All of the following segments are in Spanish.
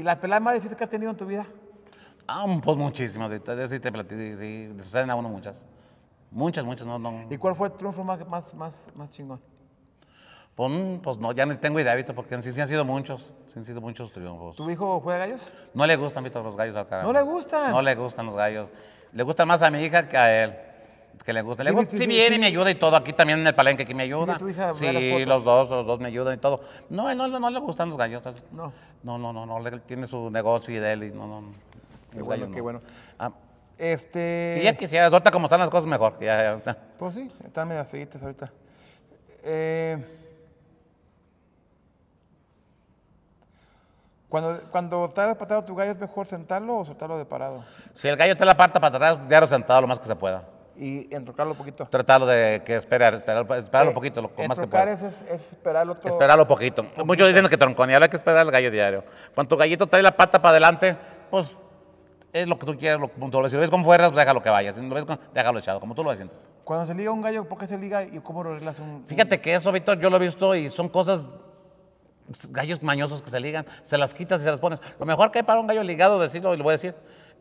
¿Y la pelada más difícil que has tenido en tu vida? Ah, pues muchísimas. De sí te platico, sí, suceden a uno muchas. Muchas, muchas, no, no. ¿Y cuál fue el triunfo más, más, más, chingón? Pues, mm, pues, no, ya no tengo idea, porque sí, han sido muchos, sí han sido muchos triunfos. ¿Tu hijo juega gallos? No le gustan, los gallos acá. ¿No le gustan? No le gustan los gallos. Le gusta más a mi hija que a él que le guste, Le gusta. Sí, viene y me ayuda y todo. Aquí también en el palenque que me ayuda. Sí, los dos, los dos me ayudan y todo. No, no, no, no le gustan los gallos. No. No, no, no, no. Él tiene su negocio y de él y no, no. bueno, qué bueno. Ah. este. Y ya quisiera, ahorita como están las cosas mejor. Pues sí, están medio feitas ahorita. Eh. Cuando, cuando está despatado tu gallo, ¿es mejor sentarlo o soltarlo de parado? Si el gallo te la parte para atrás, ya lo sentado lo más que se pueda y entrocarlo un poquito. Tratarlo de que esperar, esperarlo, eh, esperarlo poquito, lo más que Es, es, esperarlo todo. Esperarlo poquito. Muchos dicen que tronconear hay que esperar al gallo diario. Cuando tu gallito trae la pata para adelante, pues es lo que tú quieres, lo Si lo ves con fuerzas, pues déjalo que vaya. Si lo ves con, déjalo echado, como tú lo sientes. Cuando se liga un gallo, ¿por qué se liga y cómo lo arreglas un...? Fíjate que eso, Víctor, yo lo he visto y son cosas gallos mañosos que se ligan, se las quitas y se las pones. Lo mejor que hay para un gallo ligado, decirlo, y lo voy a decir,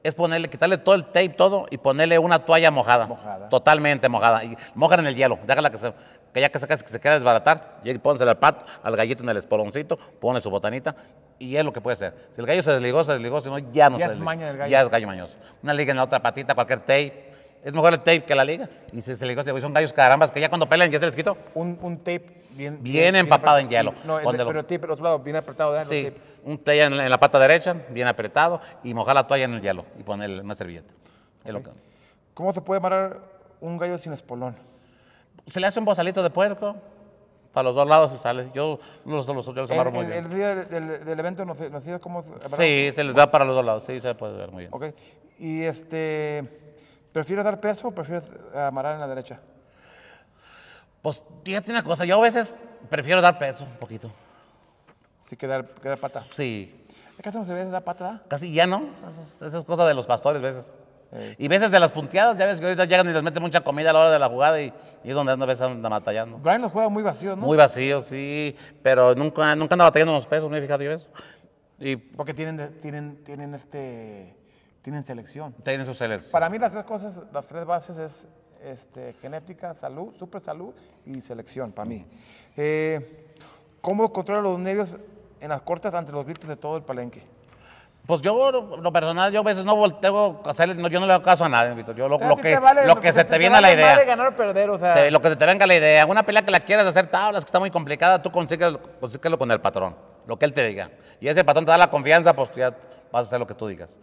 es ponerle, quitarle todo el tape, todo, y ponerle una toalla mojada. Totalmente mojada. Y en el hielo, déjala que se, que ya que se, que desbaratar, y pónsela al pat, al gallito en el espoloncito, pone su botanita, y es lo que puede ser. Si el gallo se desligó, se desligó, si no, ya no Es maña del gallo. Ya es gallo mañoso. Una liga en la otra patita, cualquier tape, es mejor el tape que la liga. Y se, le dijo, este son gallos carambas que ya cuando pelean ya se les quitó. Un, un tape bien, bien, empapado en hielo. No, pero el tape, el otro lado, bien apretado. Sí, un tape en, la pata derecha, bien apretado, y mojar la toalla en el hielo y poner una servilleta. es Lo que... ¿Cómo se puede amarrar un gallo sin espolón? Se le hace un bozalito de puerco, para los dos lados se sale. Yo los, los, yo los amarro el, muy bien. ¿El día del, del evento nos, decías cómo? Sí, se les da para los dos lados, sí, se puede ver muy bien. Ok. Y este. ¿Prefieres dar peso o prefieres eh, amarrar en la derecha? Pues fíjate una cosa, yo a veces prefiero dar peso un poquito. Sí, que dar, pata. Sí. ¿Acaso no se ve dar pata? Casi ya no. Esas es cosa de los pastores a veces. Y veces de las punteadas, ya ves que ahorita llegan y les meten mucha comida a la hora de la jugada y, es donde andan batallando. Brian los juega muy vacío, ¿no? Muy vacío sí, pero nunca, nunca anda batallando los pesos, ¿no? fijado yo eso. Y, Porque tienen, tienen, tienen este tienen selección. Tienen su selección. Para mí las tres cosas, las tres bases es este, genética, salud, super salud y selección para mí. Eh, ¿Cómo controla los nervios en las cortas ante los gritos de todo el palenque? Pues yo, lo personal, yo a veces no volteo, a yo no le hago caso a nadie, Víctor. Yo lo, que, lo que se te, viene a la idea. Ganar o perder, o sea. lo que se te venga la idea. Una pelea que la quieras hacer tablas, que está muy complicada, tú consíguelo, consíguelo con el patrón, lo que él te diga. Y ese patrón te da la confianza, pues ya vas a hacer lo que tú digas.